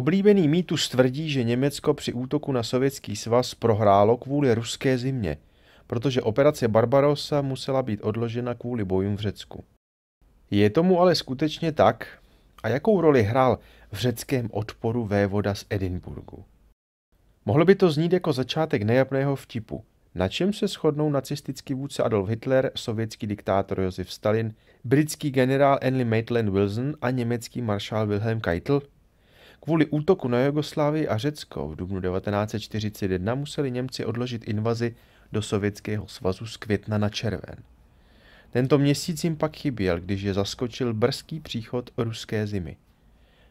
oblíbený mýtus tvrdí, že Německo při útoku na Sovětský svaz prohrálo kvůli ruské zimě, protože operace Barbarossa musela být odložena kvůli bojům v Řecku. Je tomu ale skutečně tak? A jakou roli hrál v řeckém odporu vévoda z Edinburgu? Mohlo by to znít jako začátek nejapného vtipu. Na čem se shodnou nacistický vůdce Adolf Hitler, sovětský diktátor Josef Stalin, britský generál Henry Maitland Wilson a německý maršál Wilhelm Keitel? Kvůli útoku na Jugoslávii a Řecko v dubnu 1941 museli Němci odložit invazi do Sovětského svazu z května na červen. Tento měsíc jim pak chyběl, když je zaskočil brzký příchod ruské zimy.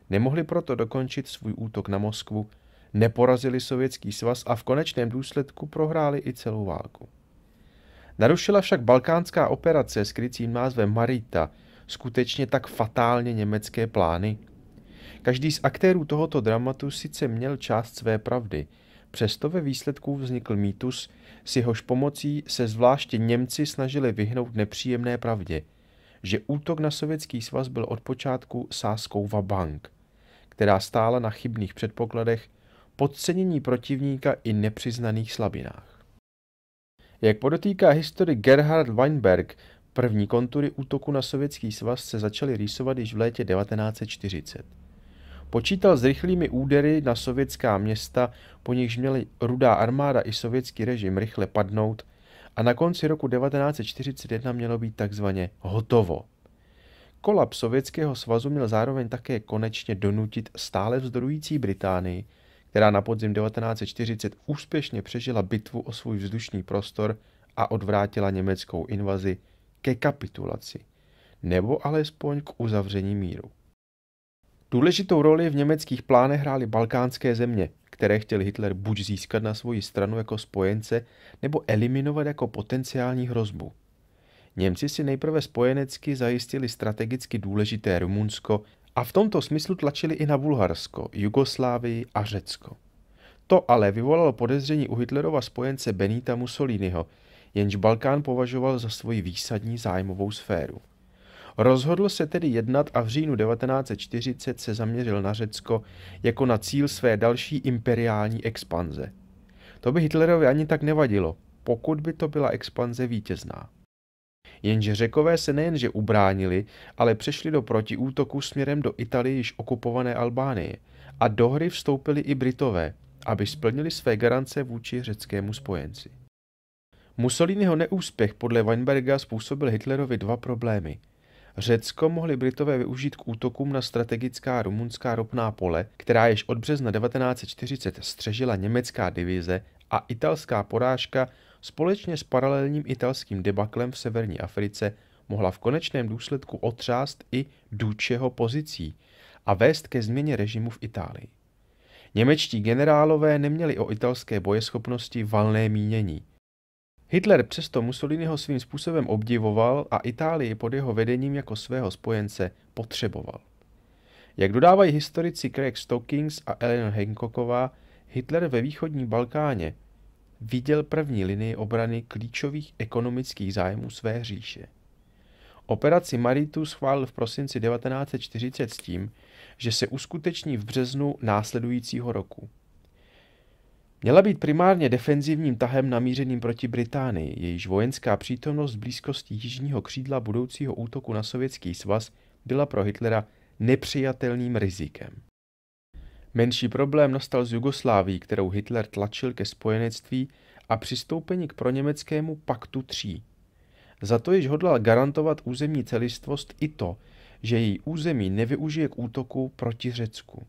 Nemohli proto dokončit svůj útok na Moskvu, neporazili Sovětský svaz a v konečném důsledku prohráli i celou válku. Narušila však balkánská operace s krycím názvem Marita skutečně tak fatálně německé plány? Každý z aktérů tohoto dramatu sice měl část své pravdy, přesto ve výsledku vznikl mýtus, s jehož pomocí se zvláště Němci snažili vyhnout nepříjemné pravdě, že útok na sovětský svaz byl od počátku sáskou Vabank, která stála na chybných předpokladech, podcenění protivníka i nepřiznaných slabinách. Jak podotýká historik Gerhard Weinberg, první kontury útoku na sovětský svaz se začaly rýsovat již v létě 1940. Počítal s rychlými údery na sovětská města, po nichž měli rudá armáda i sovětský režim rychle padnout a na konci roku 1941 mělo být takzvaně hotovo. Kolaps Sovětského svazu měl zároveň také konečně donutit stále vzdorující Británii, která na podzim 1940 úspěšně přežila bitvu o svůj vzdušný prostor a odvrátila německou invazi ke kapitulaci, nebo alespoň k uzavření míru. Důležitou roli v německých plánech hrály balkánské země, které chtěl Hitler buď získat na svoji stranu jako spojence, nebo eliminovat jako potenciální hrozbu. Němci si nejprve spojenecky zajistili strategicky důležité Rumunsko a v tomto smyslu tlačili i na Bulharsko, Jugoslávii a Řecko. To ale vyvolalo podezření u Hitlerova spojence Benita Mussoliniho, jenž Balkán považoval za svoji výsadní zájmovou sféru. Rozhodl se tedy jednat a v říjnu 1940 se zaměřil na Řecko jako na cíl své další imperiální expanze. To by Hitlerovi ani tak nevadilo, pokud by to byla expanze vítězná. Jenže Řekové se nejenže ubránili, ale přešli do protiútoku směrem do Itálie již okupované Albánie a do hry vstoupili i Britové, aby splnili své garance vůči řeckému spojenci. Mussoliniho neúspěch podle Weinberga způsobil Hitlerovi dva problémy – Řecko mohli Britové využít k útokům na strategická rumunská ropná pole, která jež od března 1940 střežila německá divize a italská porážka společně s paralelním italským debaklem v severní Africe mohla v konečném důsledku otřást i důčeho pozicí a vést ke změně režimu v Itálii. Němečtí generálové neměli o italské bojeschopnosti valné mínění – Hitler přesto Mussoliniho svým způsobem obdivoval a Itálii pod jeho vedením jako svého spojence potřeboval. Jak dodávají historici Craig Stokings a Ellen Hancocková, Hitler ve východní Balkáně viděl první linii obrany klíčových ekonomických zájmů své říše. Operaci Maritu schválil v prosinci 1940 s tím, že se uskuteční v březnu následujícího roku – Měla být primárně defenzivním tahem namířeným proti Británii, jejíž vojenská přítomnost v blízkosti jižního křídla budoucího útoku na sovětský svaz byla pro Hitlera nepřijatelným rizikem. Menší problém nastal z Jugosláví, kterou Hitler tlačil ke spojenectví a přistoupení k proněmeckému paktu 3. Za to již hodlal garantovat územní celistvost i to, že její území nevyužije k útoku proti Řecku.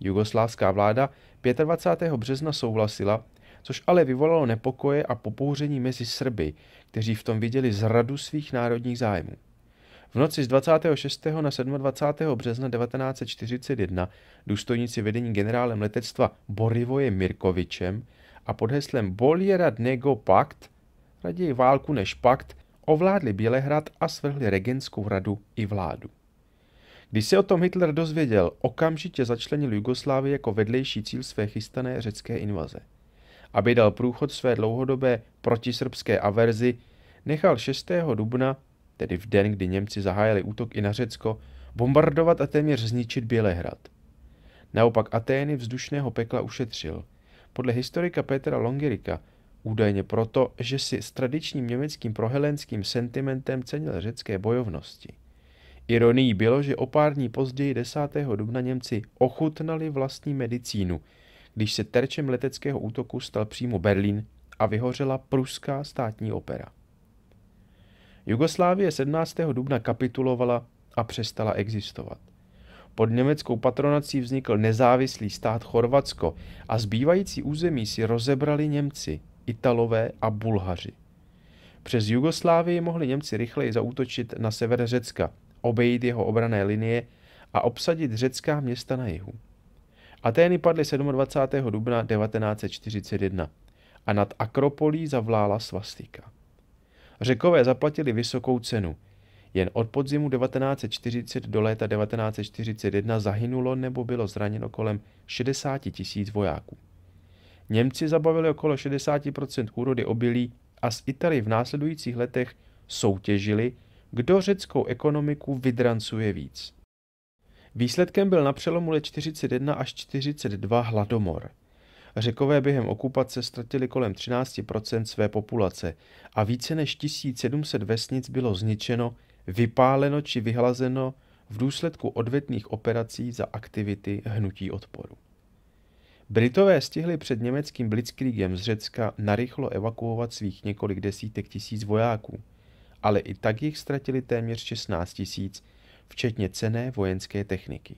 Jugoslávská vláda 25. března souhlasila, což ale vyvolalo nepokoje a popouření mezi Srby, kteří v tom viděli zradu svých národních zájmů. V noci z 26. na 27. března 1941 důstojníci vedení generálem letectva Borivoje Mirkovičem a pod heslem Boliera dnego pakt, raději válku než pakt, ovládli Bělehrad a svrhli regentskou radu i vládu. Když se o tom Hitler dozvěděl, okamžitě začlenil Jugoslávii jako vedlejší cíl své chystané řecké invaze. Aby dal průchod své dlouhodobé protisrbské averzi, nechal 6. dubna, tedy v den, kdy Němci zahájili útok i na Řecko, bombardovat a téměř zničit Bělehrad. Naopak Atény vzdušného pekla ušetřil. Podle historika Petra Longerika údajně proto, že si s tradičním německým prohelenským sentimentem cenil řecké bojovnosti. Ironií bylo, že o pár dní později 10. dubna Němci ochutnali vlastní medicínu, když se terčem leteckého útoku stal přímo Berlín a vyhořela pruská státní opera. Jugoslávie 17. dubna kapitulovala a přestala existovat. Pod německou patronací vznikl nezávislý stát Chorvatsko a zbývající území si rozebrali Němci, Italové a Bulhaři. Přes Jugoslávii mohli Němci rychleji zaútočit na sever Řecka, obejít jeho obrané linie a obsadit řecká města na jihu. Atény padly 27. dubna 1941 a nad Akropolí zavlála svastika. Řekové zaplatili vysokou cenu. Jen od podzimu 1940 do léta 1941 zahynulo nebo bylo zraněno kolem 60 tisíc vojáků. Němci zabavili okolo 60 úrody obilí a z Italy v následujících letech soutěžili kdo řeckou ekonomiku vydrancuje víc. Výsledkem byl na přelomu let 41 až 42 hladomor. Řekové během okupace ztratili kolem 13 své populace a více než 1700 vesnic bylo zničeno, vypáleno či vyhlazeno v důsledku odvetných operací za aktivity hnutí odporu. Britové stihli před německým blitzkriegem z Řecka narychlo evakuovat svých několik desítek tisíc vojáků – ale i tak jich ztratili téměř 16 tisíc, včetně cené vojenské techniky.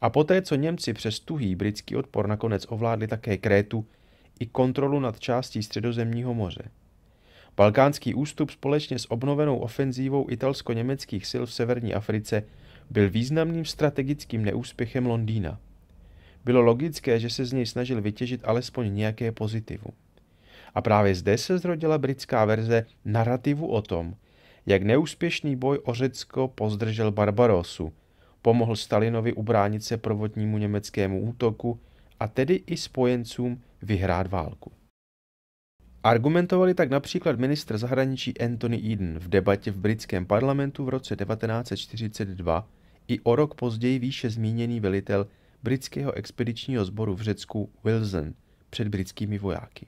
A poté, co Němci přes tuhý britský odpor nakonec ovládli také Krétu i kontrolu nad částí středozemního moře. Balkánský ústup společně s obnovenou ofenzívou italsko-německých sil v severní Africe byl významným strategickým neúspěchem Londýna. Bylo logické, že se z něj snažil vytěžit alespoň nějaké pozitivum. A právě zde se zrodila britská verze narrativu o tom, jak neúspěšný boj o Řecko pozdržel Barbarosu, pomohl Stalinovi ubránit se prvotnímu německému útoku a tedy i spojencům vyhrát válku. Argumentovali tak například ministr zahraničí Anthony Eden v debatě v britském parlamentu v roce 1942 i o rok později výše zmíněný velitel britského expedičního sboru v Řecku Wilson před britskými vojáky.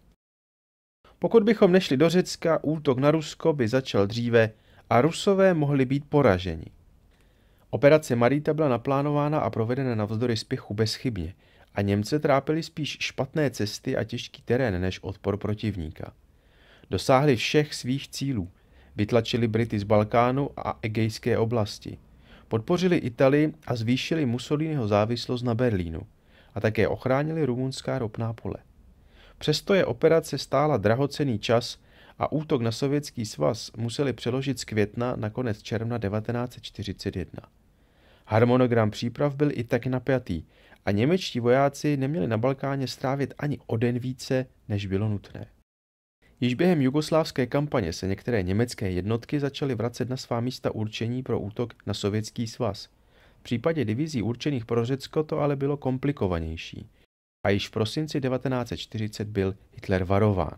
Pokud bychom nešli do Řecka, útok na Rusko by začal dříve a Rusové mohli být poraženi. Operace Marita byla naplánována a provedena na vzdory spěchu bezchybně a Němce trápili spíš špatné cesty a těžký terén než odpor protivníka. Dosáhli všech svých cílů, vytlačili Brity z Balkánu a Egejské oblasti, podpořili Italii a zvýšili Mussoliniho závislost na Berlínu a také ochránili rumunská ropná pole. Přesto je operace stála drahocený čas a útok na Sovětský svaz museli přeložit z května na konec června 1941. Harmonogram příprav byl i tak napjatý a němečtí vojáci neměli na Balkáně strávit ani o den více, než bylo nutné. Již během jugoslávské kampaně se některé německé jednotky začaly vracet na svá místa určení pro útok na Sovětský svaz. V případě divizí určených pro Řecko to ale bylo komplikovanější – a již v prosinci 1940 byl Hitler varován,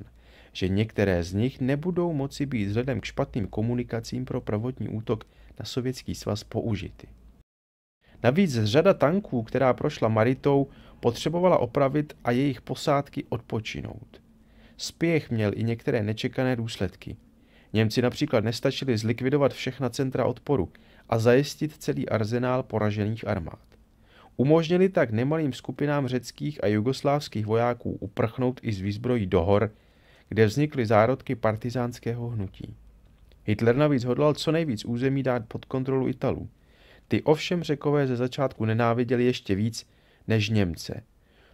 že některé z nich nebudou moci být vzhledem k špatným komunikacím pro prvotní útok na Sovětský svaz použity. Navíc řada tanků, která prošla Maritou, potřebovala opravit a jejich posádky odpočinout. Spěch měl i některé nečekané důsledky. Němci například nestačili zlikvidovat všechna centra odporu a zajistit celý arzenál poražených armád. Umožnili tak nemalým skupinám řeckých a jugoslávských vojáků uprchnout i z výzbrojí do hor, kde vznikly zárodky partizánského hnutí. Hitler navíc hodlal co nejvíc území dát pod kontrolu Italů. Ty ovšem řekové ze začátku nenáviděli ještě víc než Němce,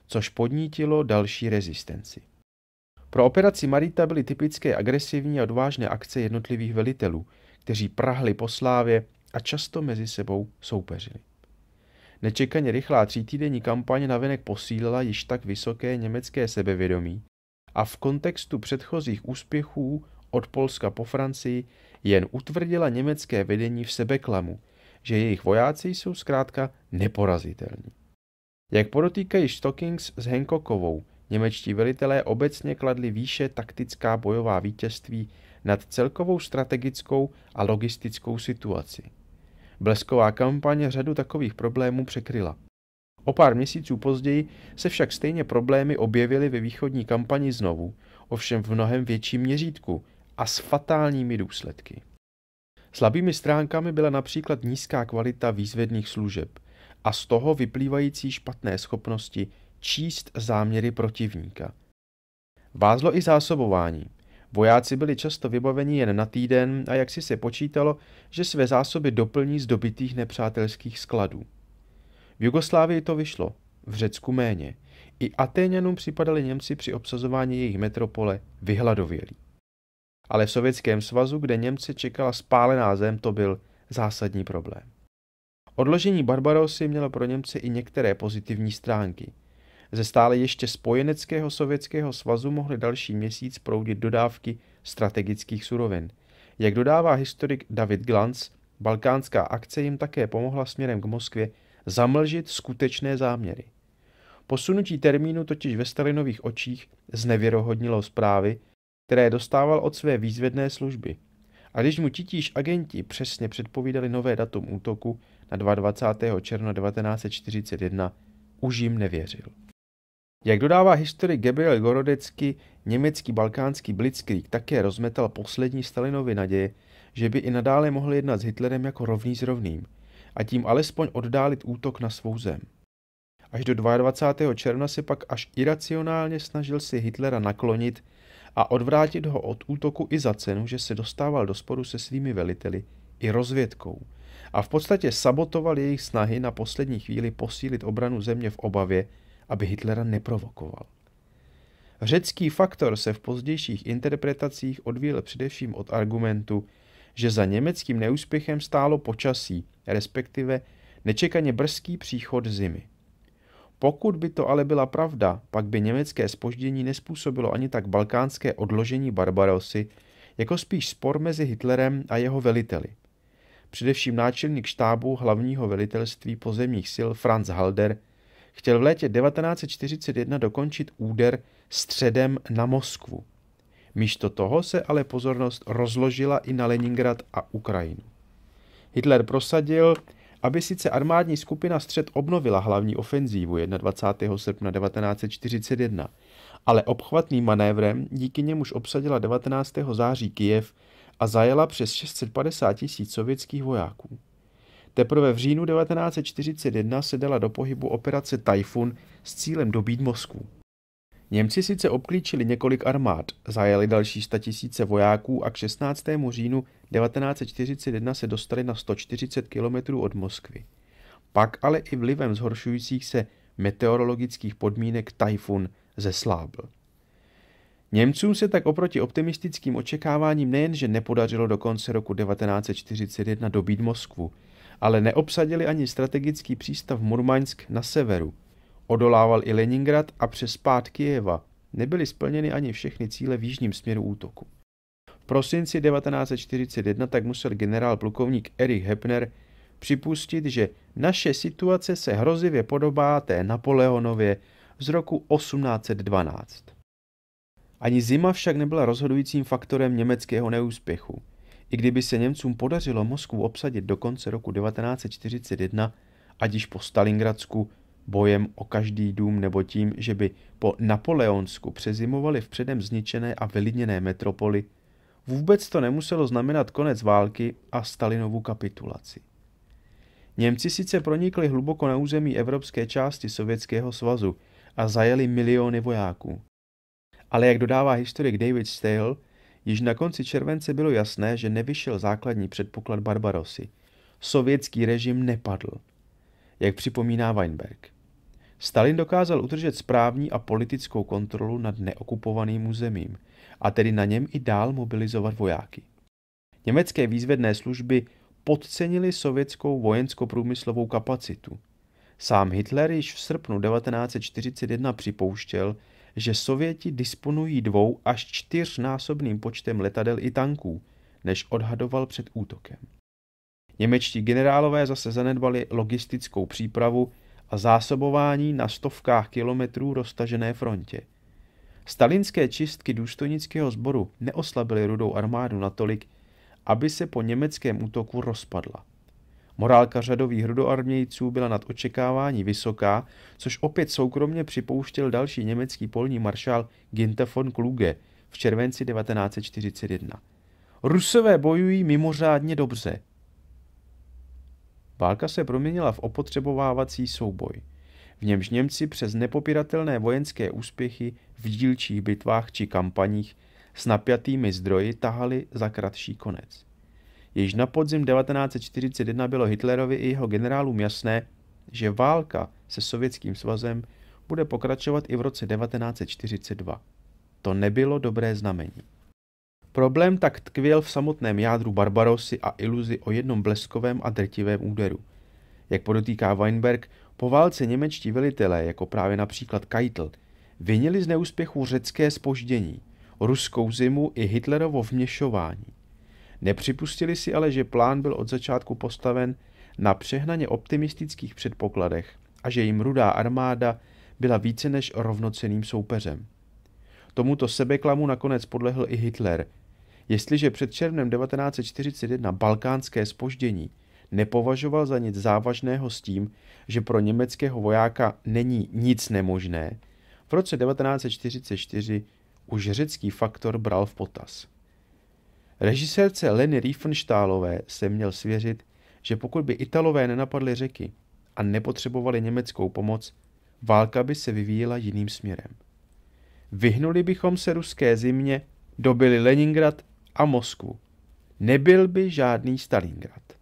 což podnítilo další rezistenci. Pro operaci Marita byly typické agresivní a odvážné akce jednotlivých velitelů, kteří prahli po slávě a často mezi sebou soupeřili. Nečekaně rychlá třítýdenní kampaně navenek posílila již tak vysoké německé sebevědomí a v kontextu předchozích úspěchů od Polska po Francii jen utvrdila německé vedení v sebeklamu, že jejich vojáci jsou zkrátka neporazitelní. Jak podotýkají Stockings s Henkokovou, němečtí velitelé obecně kladli výše taktická bojová vítězství nad celkovou strategickou a logistickou situaci. Blesková kampaně řadu takových problémů překryla. O pár měsíců později se však stejně problémy objevily ve východní kampani znovu, ovšem v mnohem větším měřítku a s fatálními důsledky. Slabými stránkami byla například nízká kvalita výzvedných služeb a z toho vyplývající špatné schopnosti číst záměry protivníka. Vázlo i zásobování – Vojáci byli často vybaveni jen na týden a jak si se počítalo, že své zásoby doplní z dobitých nepřátelských skladů. V Jugoslávii to vyšlo, v Řecku méně. I Atéňanům připadali Němci při obsazování jejich metropole vyhladovělí. Ale v Sovětském svazu, kde Němce čekala spálená zem, to byl zásadní problém. Odložení Barbarosy mělo pro Němce i některé pozitivní stránky – ze stále ještě spojeneckého Sovětského svazu mohly další měsíc proudit dodávky strategických surovin. Jak dodává historik David Glantz, balkánská akce jim také pomohla směrem k Moskvě zamlžit skutečné záměry. Posunutí termínu totiž ve Stalinových očích znevěrohodnilo zprávy, které dostával od své výzvedné služby. A když mu titíž agenti přesně předpovídali nové datum útoku na 22. června 1941, už jim nevěřil. Jak dodává historik Gabriel Gorodecky, německý balkánský blitzkrieg také rozmetal poslední Stalinovy naděje, že by i nadále mohl jednat s Hitlerem jako rovný s rovným a tím alespoň oddálit útok na svou zem. Až do 22. června se pak až iracionálně snažil si Hitlera naklonit a odvrátit ho od útoku i za cenu, že se dostával do sporu se svými veliteli i rozvědkou a v podstatě sabotoval jejich snahy na poslední chvíli posílit obranu země v obavě, aby Hitlera neprovokoval. Řecký faktor se v pozdějších interpretacích odvíjel především od argumentu, že za německým neúspěchem stálo počasí, respektive nečekaně brzký příchod zimy. Pokud by to ale byla pravda, pak by německé spoždění nespůsobilo ani tak balkánské odložení Barbarosy, jako spíš spor mezi Hitlerem a jeho veliteli. Především náčelník štábu hlavního velitelství pozemních sil Franz Halder – chtěl v létě 1941 dokončit úder středem na Moskvu. Místo toho se ale pozornost rozložila i na Leningrad a Ukrajinu. Hitler prosadil, aby sice armádní skupina střed obnovila hlavní ofenzívu 21. srpna 1941, ale obchvatným manévrem, díky němuž obsadila 19. září Kijev a zajela přes 650 tisíc sovětských vojáků. Teprve v říjnu 1941 se dala do pohybu operace Typhoon s cílem dobít Moskvu. Němci sice obklíčili několik armád, zajeli další statisíce vojáků a k 16. říjnu 1941 se dostali na 140 km od Moskvy. Pak ale i vlivem zhoršujících se meteorologických podmínek Typhoon zeslábl. Němcům se tak oproti optimistickým očekáváním nejenže nepodařilo do konce roku 1941 dobít Moskvu, ale neobsadili ani strategický přístav Murmansk na severu. Odolával i Leningrad a přes pád Kijeva nebyly splněny ani všechny cíle v jižním směru útoku. V prosinci 1941 tak musel generál plukovník Erich Hepner připustit, že naše situace se hrozivě podobá té Napoleonově z roku 1812. Ani zima však nebyla rozhodujícím faktorem německého neúspěchu. I kdyby se Němcům podařilo Moskvu obsadit do konce roku 1941, ať již po Stalingradsku, bojem o každý dům nebo tím, že by po Napoleonsku přezimovali v předem zničené a vylidněné metropoli, vůbec to nemuselo znamenat konec války a Stalinovu kapitulaci. Němci sice pronikli hluboko na území evropské části Sovětského svazu a zajeli miliony vojáků. Ale jak dodává historik David Stale, Již na konci července bylo jasné, že nevyšel základní předpoklad Barbarosy. Sovětský režim nepadl, jak připomíná Weinberg. Stalin dokázal udržet správní a politickou kontrolu nad neokupovaným územím, a tedy na něm i dál mobilizovat vojáky. Německé výzvedné služby podcenili sovětskou vojensko-průmyslovou kapacitu. Sám Hitler již v srpnu 1941 připouštěl, že Sověti disponují dvou až čtyřnásobným počtem letadel i tanků, než odhadoval před útokem. Němečtí generálové zase zanedbali logistickou přípravu a zásobování na stovkách kilometrů roztažené frontě. Stalinské čistky důstojnického sboru neoslabily rudou armádu natolik, aby se po německém útoku rozpadla. Morálka řadových hrudoarmějců byla nad očekávání vysoká, což opět soukromně připouštěl další německý polní maršál Ginter von Kluge v červenci 1941. Rusové bojují mimořádně dobře. Válka se proměnila v opotřebovávací souboj. V němž Němci přes nepopiratelné vojenské úspěchy v dílčích bitvách či kampaních s napjatými zdroji tahali za kratší konec. Již na podzim 1941 bylo Hitlerovi i jeho generálům jasné, že válka se Sovětským svazem bude pokračovat i v roce 1942. To nebylo dobré znamení. Problém tak tkvěl v samotném jádru Barbarosy a iluzi o jednom bleskovém a drtivém úderu. Jak podotýká Weinberg, po válce němečtí velitelé, jako právě například Keitel, vinili z neúspěchu řecké spoždění, ruskou zimu i Hitlerovo vměšování. Nepřipustili si ale, že plán byl od začátku postaven na přehnaně optimistických předpokladech a že jim rudá armáda byla více než rovnoceným soupeřem. Tomuto sebeklamu nakonec podlehl i Hitler. Jestliže před červnem 1941 balkánské spoždění nepovažoval za nic závažného s tím, že pro německého vojáka není nic nemožné, v roce 1944 už řecký faktor bral v potaz. Režisérce Leny Riefenstahlové se měl svěřit, že pokud by Italové nenapadli řeky a nepotřebovali německou pomoc, válka by se vyvíjela jiným směrem. Vyhnuli bychom se ruské zimě, dobili Leningrad a Moskvu. Nebyl by žádný Stalingrad.